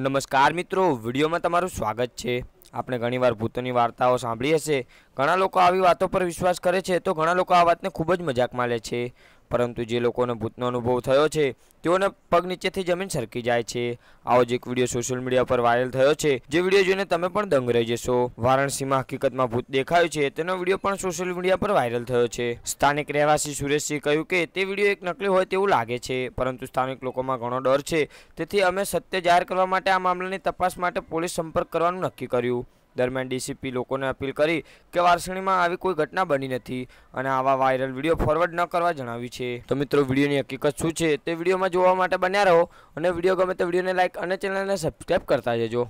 નમસ્કાર મિત્રો વિડીયોમાં તમારું સ્વાગત છે આપણે ઘણીવાર ભૂતોની વાર્તાઓ સાંભળી હશે ઘણા લોકો આવી વાતો પર વિશ્વાસ કરે છે તો ઘણા લોકો આ વાતને ખૂબ જ મજાકમાં લે છે પરંતુ જે લોકોને ભૂતનો અનુભવ થયો છે તેઓને પગ નીચેથી જમીન સરકી જાય છે આવો જ એક વિડીયો સોશિયલ મીડિયા પર વાયરલ થયો છે જે વિડીયો જોઈને તમે પણ દંગ રહી જશો વારાણસીમાં હકીકતમાં ભૂત દેખાયું છે તેનો વિડીયો પણ સોશિયલ મીડિયા પર વાયરલ થયો છે સ્થાનિક રહેવાસી સુરેશસિંહ કહ્યું કે તે વિડીયો એક નકલી હોય તેવું લાગે છે પરંતુ સ્થાનિક લોકોમાં ઘણો ડર છે તેથી અમે સત્ય જાહેર કરવા માટે આ મામલાની તપાસ માટે પોલીસ સંપર્ક કરવાનું નક્કી કર્યું દરમિયાન ડીસીપી લોકોને અપીલ કરી કે વારસણીમાં આવી કોઈ ઘટના બની નથી અને આવા વાયરલ વિડીયો ફોરવર્ડ ન કરવા જણાવ્યું છે તો મિત્રો વિડીયોની હકીકત શું છે તે વિડીયોમાં જોવા માટે બન્યા રહો અને વિડીયો ગમે તે વિડીયોને લાઇક અને ચેનલને સબસ્ક્રાઈબ કરતા જજો